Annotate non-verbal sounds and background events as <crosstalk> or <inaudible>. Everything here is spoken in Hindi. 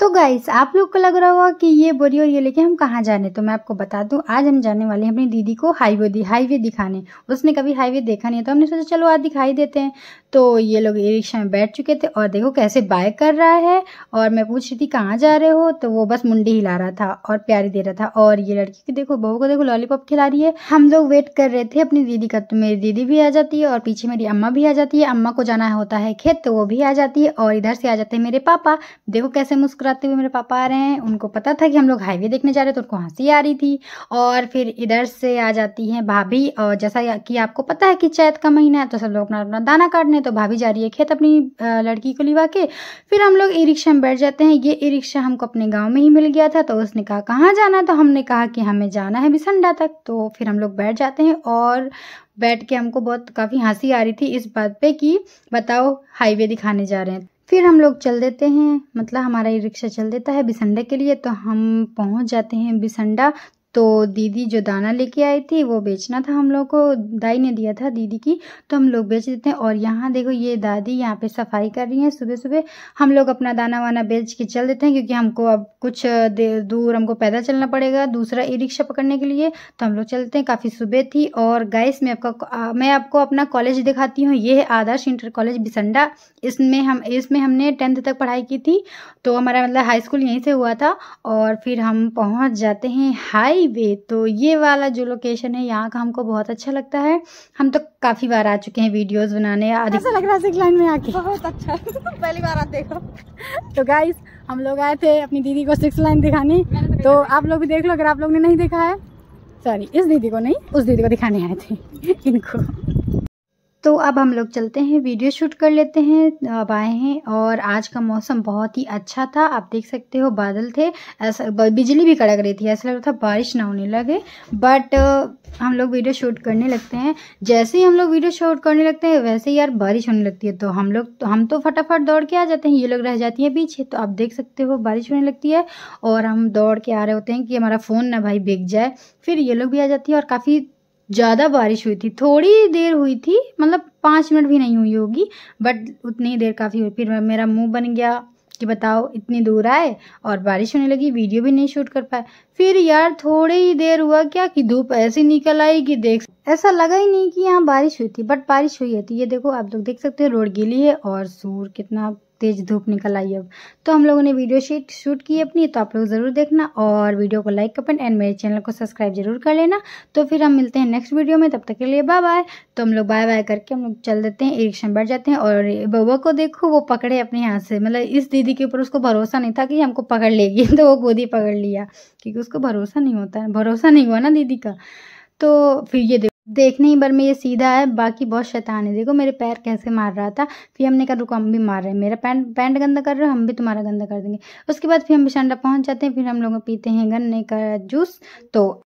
तो गाइस आप लोग को लग रहा होगा कि ये बोरी और ये लेके हम कहाँ जाने तो मैं आपको बता दूँ आज हम जाने वाले हैं अपनी दीदी को हाईवे दी हाईवे दिखाने उसने कभी हाईवे देखा नहीं है तो हमने सोचा चलो आज दिखाई देते हैं तो ये लोग ई रिक्शा में बैठ चुके थे और देखो कैसे बाइक कर रहा है और मैं पूछ रही थी कहाँ जा रहे हो तो वो बस मुंडी हिला रहा था और प्यारी दे रहा था और ये लड़की की देखो बहू को देखो लॉलीपॉप खिला रही है हम लोग वेट कर रहे थे अपनी दीदी का तो मेरी दीदी भी आ जाती है और पीछे मेरी अम्मा भी आ जाती है अम्मा को जाना होता है खेत तो वो भी आ जाती है और इधर से आ जाते हैं मेरे पापा देखो कैसे मुस्कुरा जाते हुए मेरे पापा आ रहे हैं उनको पता था कि हम लोग हाईवे देखने जा रहे थे तो उनको हंसी आ रही थी और फिर इधर से आ जाती हैं भाभी और जैसा कि आपको पता है कि चैत का महीना है तो सब लोग अपना अपना दाना काटने तो भाभी जा रही है खेत अपनी लड़की को लिवा के फिर हम लोग ई रिक्शा में बैठ जाते हैं ये ई रिक्शा हमको अपने गाँव में ही मिल गया था तो उसने कहा कहाँ जाना तो हमने कहा कि हमें जाना है बिसंडा तक तो फिर हम लोग बैठ जाते हैं और बैठ के हमको बहुत काफ़ी हंसी आ रही थी इस बात पे कि बताओ हाईवे दिखाने जा रहे हैं फिर हम लोग चल देते हैं मतलब हमारा ये रिक्शा चल देता है बिसंडा के लिए तो हम पहुंच जाते हैं बिसंडा तो दीदी जो दाना लेके आई थी वो बेचना था हम लोग को दाई ने दिया था दीदी की तो हम लोग बेच देते हैं और यहाँ देखो ये दादी यहाँ पे सफाई कर रही हैं सुबह सुबह हम लोग अपना दाना वाना बेच के चल देते हैं क्योंकि हमको अब कुछ दूर हमको पैदल चलना पड़ेगा दूसरा ई रिक्शा पकड़ने के लिए तो हम लोग चलते हैं काफ़ी सुबह थी और गैस में आपका मैं आपको अपना कॉलेज दिखाती हूँ ये है आदर्श इंटर कॉलेज बिसंडा इसमें हम इसमें हमने टेंथ तक पढ़ाई की थी तो हमारा मतलब हाई स्कूल यहीं से हुआ था और फिर हम पहुँच जाते हैं हाई वे तो ये वाला जो लोकेशन है यहाँ का हमको बहुत अच्छा लगता है हम तो काफ़ी बार आ चुके हैं वीडियोस बनाने ऐसा लग रहा है लाइन में आके बहुत अच्छा पहली बार आप देखो तो गाइस हम लोग आए थे अपनी दीदी को सिक्स लाइन दिखाने तो, तो आप लोग भी देख लो अगर आप लोग ने नहीं देखा है सॉरी इस दीदी को नहीं उस दीदी को दिखाने आए थे इनको तो अब हम लोग चलते हैं वीडियो शूट कर लेते हैं अब आए हैं और आज का मौसम बहुत ही अच्छा था आप देख सकते हो बादल थे ऐसा बिजली भी कड़क रही थी ऐसा लग रहा था बारिश ना होने लगे बट हम लोग वीडियो शूट करने लगते हैं जैसे ही हम लोग वीडियो शूट करने लगते हैं वैसे ही यार बारिश होने लगती है तो हम लोग तो हम तो फटाफट दौड़ के आ जाते हैं ये लोग रह जाती हैं पीछे तो आप देख सकते हो बारिश होने लगती है और हम दौड़ के आ रहे होते हैं कि हमारा फ़ोन ना भाई बिक जाए फिर ये लोग भी आ जाती है और काफ़ी ज़्यादा बारिश हुई थी थोड़ी देर हुई थी मतलब पाँच मिनट भी नहीं हुई होगी बट उतनी देर काफ़ी हुई फिर मेरा मुंह बन गया कि बताओ इतनी दूर आए और बारिश होने लगी वीडियो भी नहीं शूट कर पाए फिर यार थोड़ी ही देर हुआ क्या कि धूप ऐसी निकल आई कि देख ऐसा लगा ही नहीं कि यहाँ बारिश हुई थी बट बारिश हुई है तो ये देखो आप लोग देख सकते हो रोड गीली है और सूर कितना तेज़ धूप निकल आई अब तो हम लोगों ने वीडियो शीट शूट की अपनी तो आप लोग ज़रूर देखना और वीडियो को लाइक अपन एंड मेरे चैनल को सब्सक्राइब जरूर कर लेना तो फिर हम मिलते हैं नेक्स्ट वीडियो में तब तक के लिए बाय बाय तो हम लोग बाय बाय करके हम लोग चल देते हैं इक्शन बैठ जाते हैं और बबा को देखो वो पकड़े अपने हाथ से मतलब इस दीदी के ऊपर उसको भरोसा नहीं था कि हमको पकड़ लेगी <laughs> तो वो गोदी पकड़ लिया क्योंकि उसको भरोसा नहीं होता है भरोसा नहीं हुआ ना दीदी का तो फिर ये देखने ही भर में ये सीधा है बाकी बहुत शैतान है देखो मेरे पैर कैसे मार रहा था फिर हमने कहा रुको हम भी मार रहे हैं मेरा पैंट पैंट गंदा कर रहे हो हम भी तुम्हारा गंदा कर देंगे उसके बाद फिर हम बिशांडा पहुंच जाते हैं फिर हम लोग पीते हैं गन्ने का जूस तो